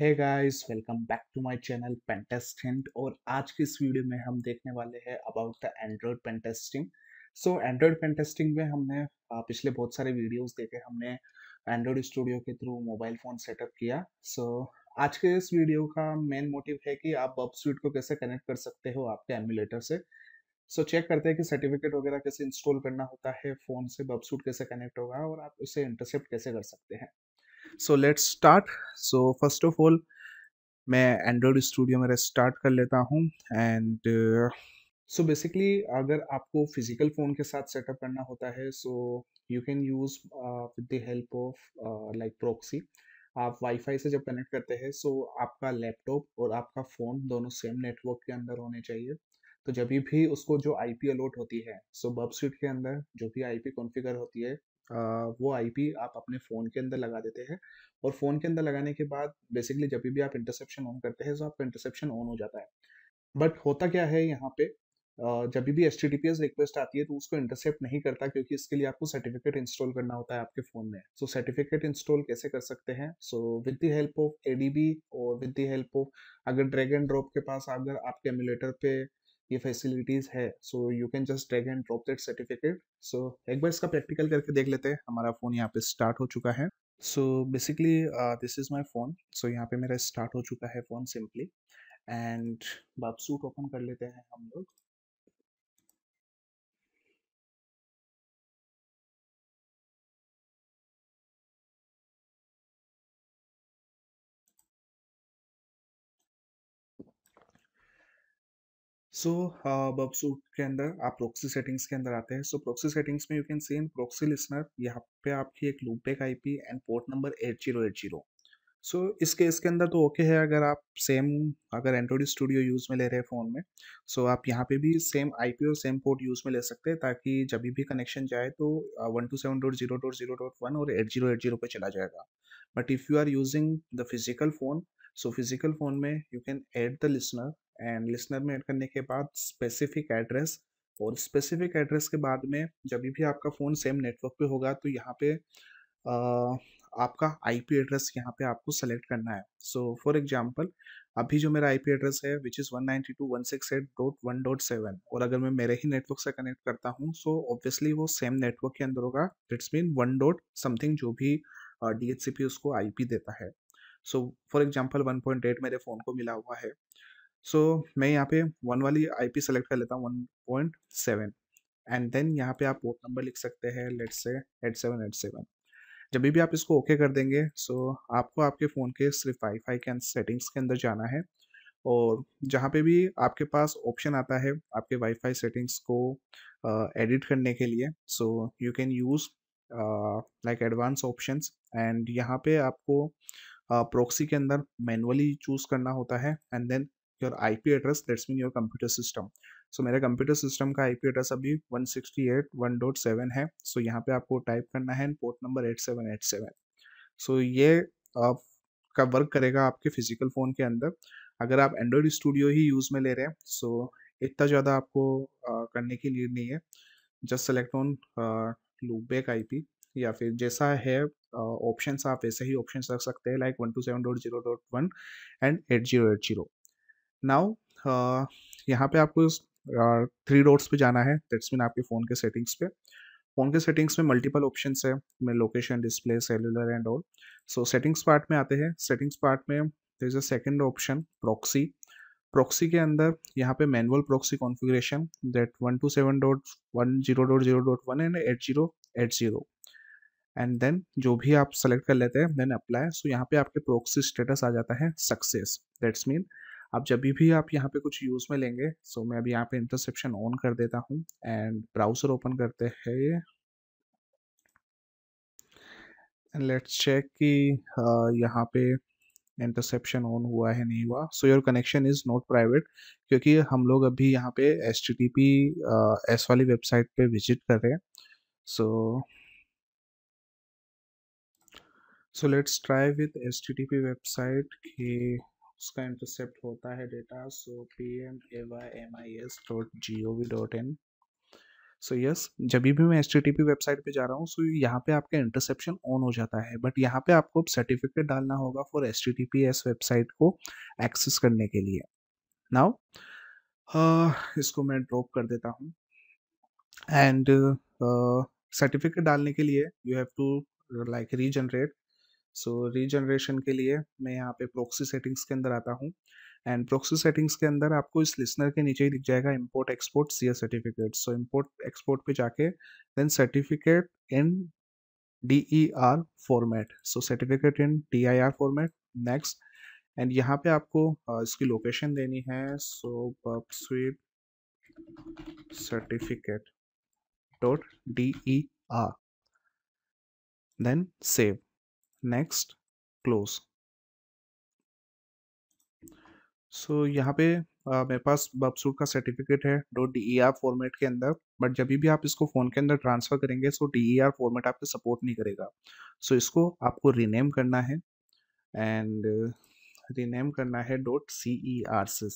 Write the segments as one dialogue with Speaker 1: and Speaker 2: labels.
Speaker 1: है guys welcome back to my channel Pentestant और आज की इस वीडियो में हम देखने वाले हैं about the Android pentesting so Android pentesting में हमने पिछले बहुत सारे वीडियोस देखे हमने एंड्रॉयड स्टूडियो के थ्रू मोबाइल फ़ोन सेटअप किया सो so, आज के इस वीडियो का मेन मोटिव है कि आप बब स्वीट को कैसे कनेक्ट कर सकते हो आपके एमुलेटर से सो so, चेक करते हैं कि सर्टिफिकेट वगैरह कैसे इंस्टॉल करना होता है फ़ोन से बब सूट कैसे कनेक्ट होगा और आप उसे इंटरसेप्ट कैसे कर सकते हैं so let's start so first of all मैं एंड्रॉयड स्टूडियो मेरा स्टार्ट कर लेता हूँ एंड सो बेसिकली अगर आपको फिजिकल फ़ोन के साथ सेटअप करना होता है so you can use with the help of like proxy आप वाईफाई से जब कनेक्ट करते हैं सो so आपका लैपटॉप और आपका फ़ोन दोनों सेम नेटवर्क के अंदर होने चाहिए तो जब भी उसको जो आईपी अलॉट होती है सो बब स्विट के अंदर जो भी आईपी कॉन्फ़िगर होती है वो आईपी आप अपने फ़ोन के अंदर लगा देते हैं और फ़ोन के अंदर लगाने के बाद बेसिकली जब भी आप इंटरसेप्शन ऑन करते हैं तो आपका इंटरसेप्शन ऑन हो जाता है बट होता क्या है यहाँ पे जब भी एस टी रिक्वेस्ट आती है तो उसको इंटरसेप्ट नहीं करता क्योंकि इसके लिए आपको सर्टिफिकेट इंस्टॉल करना होता है आपके फ़ोन में सो सर्टिफिकेट इंस्टॉल कैसे कर सकते हैं so with the help of a और विद द हेल्प ऑफ अगर ड्रैग एंड ड्रॉप के पास अगर आपके एमुलेटर पे ये फैसिलिटीज़ है so you can just drag and drop that certificate so एक बार इसका प्रैक्टिकल करके देख लेते हैं हमारा फ़ोन यहाँ पे स्टार्ट हो चुका है so basically this is my phone so यहाँ पे मेरा स्टार्ट हो चुका है फ़ोन सिंपली एंड बाप सूट ओपन कर लेते हैं हम लोग सो बबसूट सूट के अंदर आप प्रोक्सी सेटिंग्स के अंदर आते हैं सो प्रोक्सी सेटिंग्स में you can see in proxy listener यहाँ पे आपकी एक loopback IP and port number eight zero eight zero so इस केस के अंदर तो ओके okay है अगर आप सेम अगर एंड्रॉयड स्टूडियो यूज़ में ले रहे हैं फ़ोन में सो so आप यहाँ पे भी सेम आईपी और सेम पोर्ट यूज़ में ले सकते हैं ताकि जब भी कनेक्शन जाए तो one two seven dot zero dot zero dot one और एट जीरो एट जीरो पर चला जाएगा but if you are using the physical phone so physical phone में you can add the listener and listener में add करने के बाद specific address और स्पेसिफिक एड्रेस के बाद में जब भी आपका फ़ोन सेम नेटवर्क पे होगा तो यहाँ पे आ, आपका आईपी एड्रेस यहाँ पे आपको सेलेक्ट करना है सो फॉर एग्जांपल अभी जो मेरा आईपी एड्रेस है विच इज़ 192.168.1.7 और अगर मैं मेरे ही नेटवर्क से कनेक्ट करता हूँ सो ऑब्वियसली वो सेम नेटवर्क के अंदर होगा it's mean one dot something जो भी डी uh, उसको आई देता है सो फॉर एग्जाम्पल वन मेरे फ़ोन को मिला हुआ है सो so, मैं यहाँ पे वन वाली आई पी सेलेक्ट कर लेता हूँ one point seven and then यहाँ पे आप पोर्ट नंबर लिख सकते हैं लेट से एट सेवन एट सेवन जब भी आप इसको ओके okay कर देंगे सो so आपको आपके फ़ोन के सिर्फ वाई फाई के सेटिंग्स के अंदर जाना है और जहाँ पे भी आपके पास ऑप्शन आता है आपके वाईफाई सेटिंग्स को एडिट uh, करने के लिए so you can use like advance options and यहाँ पे आपको प्रोक्सी uh, के अंदर मैनुअली चूज़ करना होता है and then your I P address that's mean your computer system so मेरे कंप्यूटर सिस्टम का आई पी एड्रेस अभी one sixty eight one dot seven है सो so, यहाँ पे आपको टाइप करना है port number eight seven eight seven so ये आप का वर्क करेगा आपके फिजिकल फ़ोन के अंदर अगर आप एंड्रॉयड स्टूडियो ही यूज़ में ले रहे हैं सो so, इतना ज़्यादा आपको आ, करने की नीड नहीं है just select on loopback I या फिर जैसा है ऑप्शंस आप वैसे ही ऑप्शंस रख सकते हैं like one two seven dot zero dot one and eight zero eight zero now यहाँ पे आपको थ्री डोर्स पे जाना है दैट्स मीन आपके फ़ोन के सेटिंग्स पे फ़ोन के सेटिंग्स में मल्टीपल ऑप्शन है मैं location display cellular and all so settings part में आते हैं सेटिंग्स पार्ट में there is a second option proxy proxy के अंदर यहाँ पे manual proxy configuration that one two seven dot one zero dot zero dot one and eight zero eight zero and then जो भी आप सेलेक्ट कर लेते हैं देन अप्लाई सो यहाँ पे आपके प्रॉक्सी स्टेटस आ जाता है सक्सेस दैट्स मीन अब जब भी, भी आप यहाँ पे कुछ यूज़ में लेंगे सो मैं अभी यहाँ पे इंटरसेप्शन ऑन कर देता हूँ एंड ब्राउज़र ओपन करते हैं लेट्स चेक कि यहाँ पे इंटरसेप्शन ऑन हुआ है नहीं हुआ so your connection is not private क्योंकि हम लोग अभी यहाँ पे S T T P S वाली वेबसाइट पे विजिट कर रहे हैं so so let's try with S T T P website के उसका इंटरसेप्ट होता है data so P M A Y M I S dot G O V dot in so yes जब भी मैं H T T P website पर जा रहा हूँ सो so यहाँ पे आपका इंटरसेप्शन ऑन हो जाता है बट यहाँ पे आपको सर्टिफिकेट डालना होगा for H T T P S website को एक्सेस करने के लिए नाउ uh, इसको मैं ड्रॉप कर देता हूँ एंड सर्टिफिकेट डालने के लिए you have to like regenerate so regeneration के लिए मैं यहाँ पे प्रोक्सी सेटिंग्स के अंदर आता हूँ एंड प्रोक्सी सेटिंग्स के अंदर आपको इस लिसनर के नीचे ही दिख जाएगा import export C certificate so import export पे जाके then certificate in D E R format so certificate in D I R format next and यहाँ पे आपको इसकी लोकेशन देनी है so pub certificate dot D E R then save next close so यहाँ पे आ, मेरे पास बबसूट का सर्टिफिकेट है dot D E R format के अंदर बट जब भी आप इसको फ़ोन के अंदर ट्रांसफ़र करेंगे सो डी फॉर्मेट आपके सपोर्ट नहीं करेगा सो so, इसको आपको रीनेम करना है एंड रीनेम करना है डॉट सी ई आर से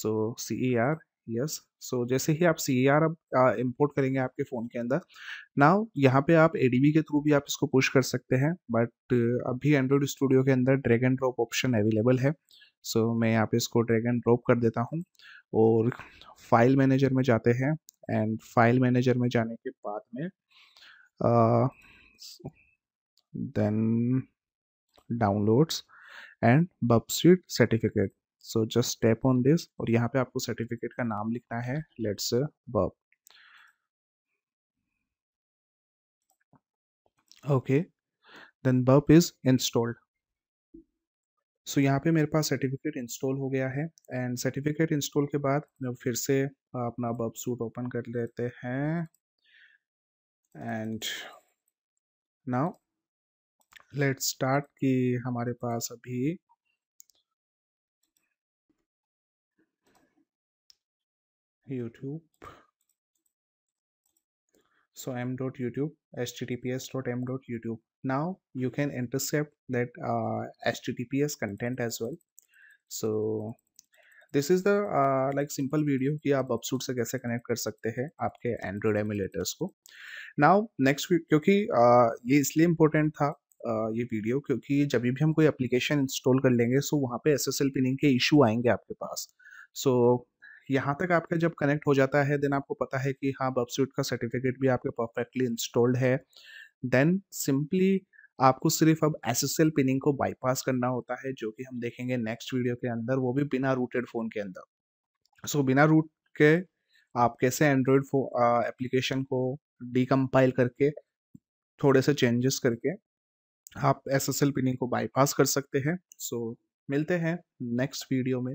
Speaker 1: so C E R yes so so, जैसे ही आप सी आर अब इम्पोर्ट करेंगे आपके फ़ोन के अंदर नाउ यहाँ पे आप ए के थ्रू भी आप इसको पुश कर सकते हैं बट uh, अभी एंड्रॉयड स्टूडियो के अंदर drag and drop option available है सो so, मैं यहाँ पे इसको ड्रैग एंड ड्रॉप कर देता हूँ और फाइल मैनेजर में जाते हैं एंड फाइल मैनेजर में जाने के बाद में देन डाउनलोड्स एंड बबस्ट्रीट certificate so just tap on this और यहाँ पे आपको सर्टिफिकेट का नाम लिखना है let's bub okay then bub is installed so यहाँ पे मेरे पास सर्टिफिकेट इंस्टॉल हो गया है एंड सर्टिफिकेट इंस्टॉल के बाद फिर से अपना बब सूट ओपन कर लेते हैं एंड नाउ लेट्स स्टार्ट कि हमारे पास अभी youtube so m.youtube https.m.youtube now you can intercept that uh, https content as well so this is the like simple video कि आप अपसूट से कैसे कनेक्ट कर सकते हैं आपके एंड्रॉयड एमुलेटर्स को नाउ नेक्स्ट क्योंकि uh, ये इसलिए इम्पोर्टेंट था uh, ये वीडियो क्योंकि जब भी हम कोई एप्लीकेशन इंस्टॉल कर लेंगे सो so वहाँ पे एस एस एल पिनिंग के इशू आएंगे आपके पास सो so, यहाँ तक आपका जब कनेक्ट हो जाता है देन आपको पता है कि हाँ बबसूट का सर्टिफिकेट भी आपके परफेक्टली इंस्टॉल्ड है देन सिंपली आपको सिर्फ अब एस एस एल पिनिंग को बाईपास करना होता है जो कि हम देखेंगे नेक्स्ट वीडियो के अंदर वो भी बिना रूटेड फ़ोन के अंदर सो so, बिना रूट के आप कैसे एंड्रॉयड एप्लीकेशन को डीकम्पाइल करके थोड़े से चेंजेस करके आप एस एस एल पिनिंग को बाईपास कर सकते हैं सो so, मिलते हैं नेक्स्ट वीडियो में